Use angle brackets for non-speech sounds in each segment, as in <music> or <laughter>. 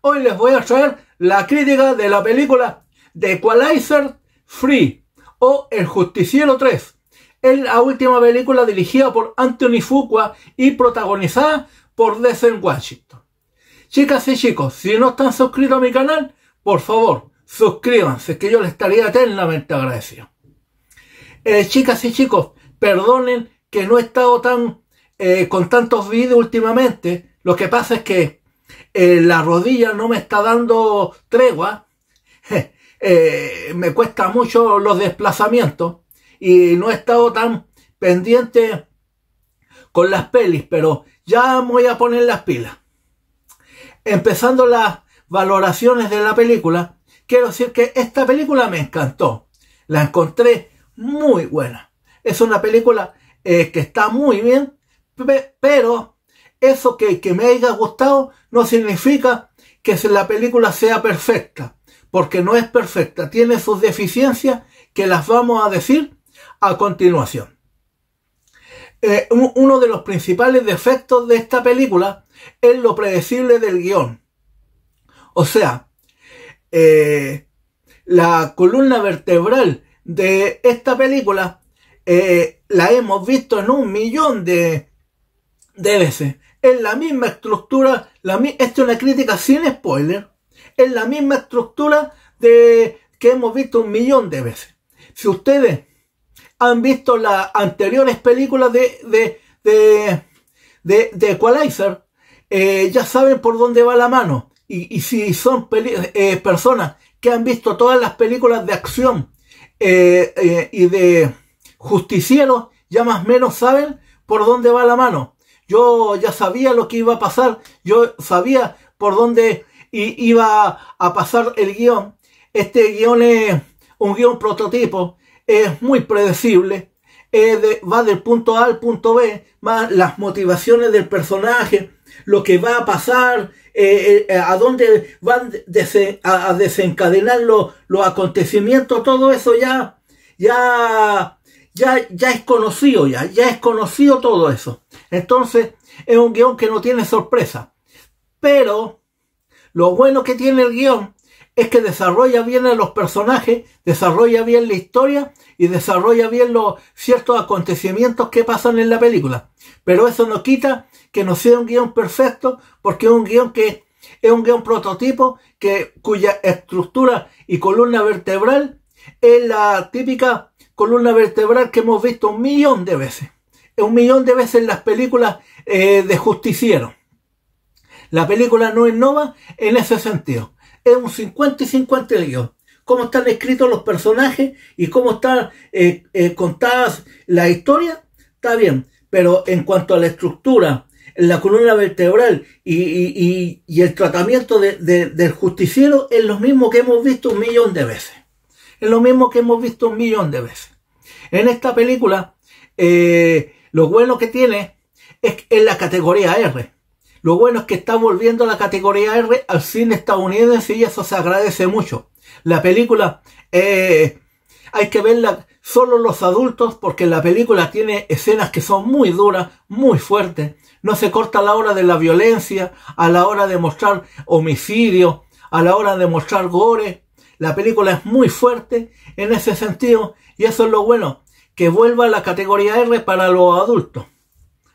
hoy les voy a traer la crítica de la película The Equalizer Free o El Justiciero 3. Es la última película dirigida por Anthony Fuqua y protagonizada por Desen Washington. Chicas y chicos, si no están suscritos a mi canal, por favor, suscríbanse, que yo les estaría eternamente agradecido. Eh, chicas y chicos, perdonen que no he estado tan eh, con tantos vídeos últimamente. Lo que pasa es que la rodilla no me está dando tregua, <laughs> eh, me cuesta mucho los desplazamientos y no he estado tan pendiente con las pelis, pero ya voy a poner las pilas. Empezando las valoraciones de la película, quiero decir que esta película me encantó. La encontré muy buena. Es una película eh, que está muy bien, pero eso que, me haya gustado no significa que la película sea perfecta, porque no es perfecta, tiene sus deficiencias que las vamos a decir a continuación. Eh, uno de los principales defectos de esta película es lo predecible del guión. O sea, eh, la columna vertebral de esta película eh, la hemos visto en un millón de, de veces en la misma estructura, la, esto es una crítica sin spoiler, en la misma estructura de que hemos visto un millón de veces. Si ustedes han visto las anteriores películas de, de, de, Equalizer, eh, ya saben por dónde va la mano. Y, si son eh, personas que han visto todas las películas de acción eh, y de justiciero ya más o menos saben por dónde va la mano. Yo ya sabía lo que iba a pasar, yo sabía por dónde iba a pasar el guión. Este guión es un guión prototipo, es muy predecible, va del punto A al punto B, más las motivaciones del personaje, lo que va a pasar, eh, eh, a dónde van a, desencadenar los, los acontecimientos, todo eso ya, ya ya, es conocido, ya, ya es conocido todo eso. Entonces, es un guión que no tiene sorpresa. Pero lo bueno que tiene el guión es que desarrolla bien a los personajes, desarrolla bien la historia y desarrolla bien los ciertos acontecimientos que pasan en la película. Pero eso no quita que no sea un guión perfecto, porque es un guión que es un guión prototipo que, cuya estructura y columna vertebral es la típica columna vertebral que hemos visto un millón de veces. Un millón de veces en las películas eh, de justiciero. La película no es innova en ese sentido. Es un 50 y 50 de guión. Cómo están escritos los personajes y cómo están eh, eh, contadas la historia, está bien. Pero en cuanto a la estructura, la columna vertebral y, el tratamiento del justiciero es lo mismo que hemos visto un millón de veces. Es lo mismo que hemos visto un millón de veces. En esta película, eh, lo bueno que tiene es en la categoría R. Lo bueno es que está volviendo la categoría R al cine estadounidense y eso se agradece mucho. La película eh, hay que verla solo los adultos porque la película tiene escenas que son muy duras, muy fuertes. No se corta a la hora de la violencia, a la hora de mostrar homicidio, a la hora de mostrar gore. La película es muy fuerte en ese sentido y eso es lo bueno, que vuelva a la categoría R para los adultos.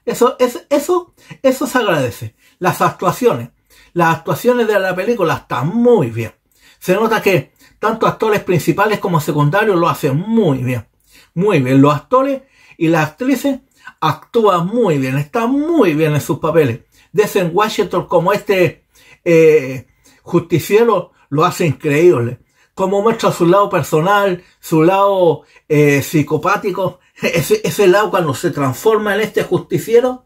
Eso, eso, eso, eso se agradece. Las actuaciones, las actuaciones de la película están muy bien. Se nota que tanto actores principales como secundarios lo hacen muy bien. Muy bien. Los actores y las actrices actúan muy bien, están muy bien en sus papeles. Desde Washington como este eh, justiciero lo hace increíble cómo muestra su lado personal, su lado eh, psicopático, <laughs> ese, ese, lado cuando se transforma en este justiciero.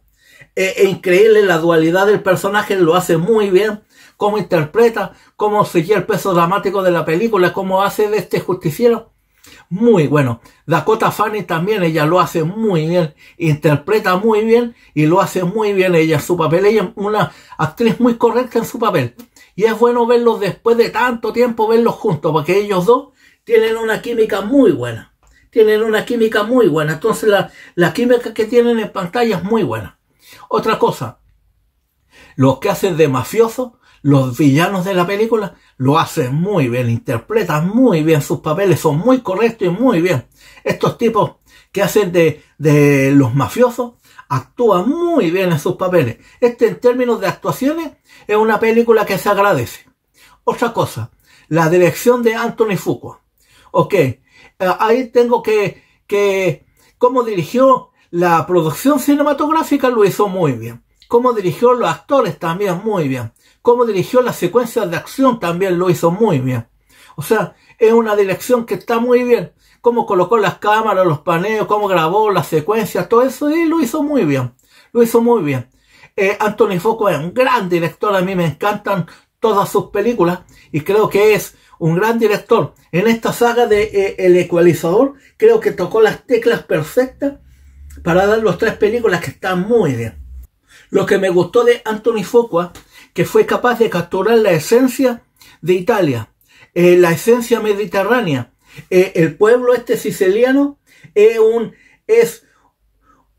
Eh, increíble la dualidad del personaje, lo hace muy bien, cómo interpreta, cómo sigue el peso dramático de la película, cómo hace de este justiciero. Muy bueno. Dakota Fanny también, ella lo hace muy bien, interpreta muy bien y lo hace muy bien ella su papel. Ella es una actriz muy correcta en su papel. Y es bueno verlos después de tanto tiempo, verlos juntos, porque ellos dos tienen una química muy buena. Tienen una química muy buena. Entonces la, química que tienen en pantalla es muy buena. Otra cosa, los que hacen de mafiosos, los villanos de la película, lo hacen muy bien, interpretan muy bien sus papeles, son muy correctos y muy bien. Estos tipos que hacen de, de los mafiosos, actúa muy bien en sus papeles. Este en términos de actuaciones es una película que se agradece. Otra cosa, la dirección de Anthony Fuqua. Ok, eh, ahí tengo que, que, cómo dirigió la producción cinematográfica lo hizo muy bien. Cómo dirigió los actores también muy bien. Cómo dirigió las secuencias de acción también lo hizo muy bien. O sea, es una dirección que está muy bien. Cómo colocó las cámaras, los paneos, cómo grabó las secuencias, todo eso, y lo hizo muy bien. Lo hizo muy bien. Eh, Anthony Foco es un gran director, a mí me encantan todas sus películas y creo que es un gran director. En esta saga de eh, El Ecualizador, creo que tocó las teclas perfectas para dar las tres películas que están muy bien. Lo que me gustó de Anthony Foucault, que fue capaz de capturar la esencia de Italia, eh, la esencia mediterránea. Eh, el pueblo este siciliano es un, es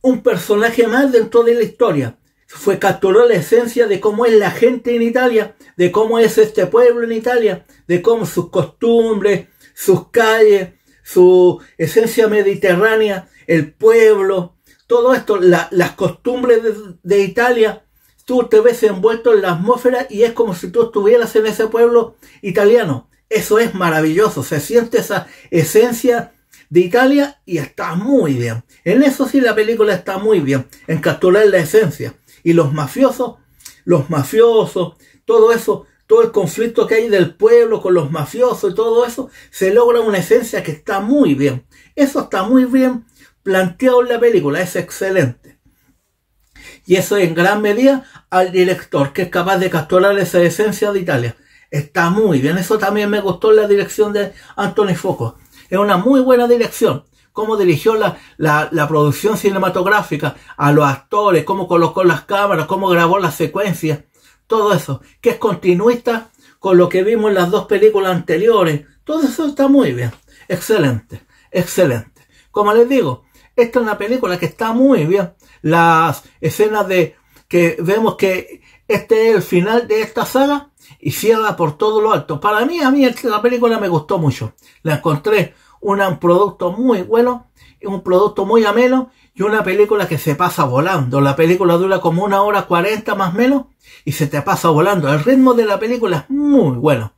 un personaje más dentro de la historia. Fue capturó la esencia de cómo es la gente en Italia, de cómo es este pueblo en Italia, de cómo sus costumbres, sus calles, su esencia mediterránea, el pueblo, todo esto, las costumbres de, Italia, tú te ves envuelto en la atmósfera y es como si tú estuvieras en ese pueblo italiano. Eso es maravilloso, se siente esa esencia de Italia y está muy bien. En eso sí la película está muy bien, en capturar la esencia. Y los mafiosos, los mafiosos, todo eso, todo el conflicto que hay del pueblo con los mafiosos y todo eso, se logra una esencia que está muy bien. Eso está muy bien planteado en la película, es excelente. Y eso en gran medida al director, que es capaz de capturar esa esencia de Italia. Está muy bien. Eso también me gustó la dirección de Anthony Foco Es una muy buena dirección. Cómo dirigió la, la, la, producción cinematográfica a los actores, cómo colocó las cámaras, cómo grabó las secuencias. Todo eso. Que es continuista con lo que vimos en las dos películas anteriores. Todo eso está muy bien. Excelente. Excelente. Como les digo, esta es una película que está muy bien. Las escenas de que vemos que este es el final de esta saga y cierra por todo lo alto. Para mí, a mí la película me gustó mucho. La encontré un producto muy bueno, un producto muy ameno y una película que se pasa volando. La película dura como una hora cuarenta más o menos y se te pasa volando. El ritmo de la película es muy bueno.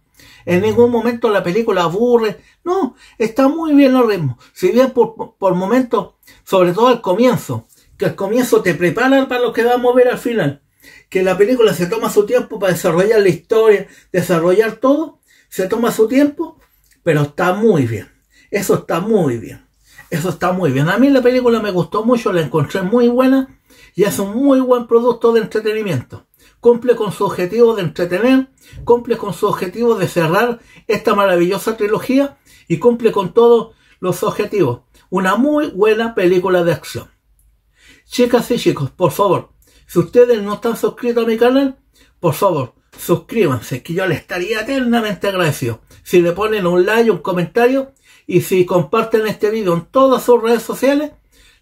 En mm. ningún momento la película aburre. No, está muy bien el ritmo. Si bien por, momentos, sobre todo al comienzo, que al comienzo te prepara para lo que vamos a mover al final que la película se toma su tiempo para desarrollar la historia, desarrollar todo, se toma su tiempo, pero está muy bien. Eso está muy bien. Eso está muy bien. A mí la película me gustó mucho, la encontré muy buena y es un muy buen producto de entretenimiento. Cumple con su objetivo de entretener, cumple con su objetivo de cerrar esta maravillosa trilogía y cumple con todos los objetivos. Una muy buena película de acción. Chicas y chicos, por favor, si ustedes no están suscritos a mi canal, por favor, suscríbanse, que yo les estaría eternamente agradecido. Si le ponen un like, un comentario y si comparten este video en todas sus redes sociales,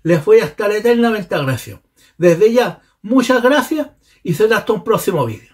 les voy a estar eternamente agradecido. Desde ya, muchas gracias y será hasta un próximo video.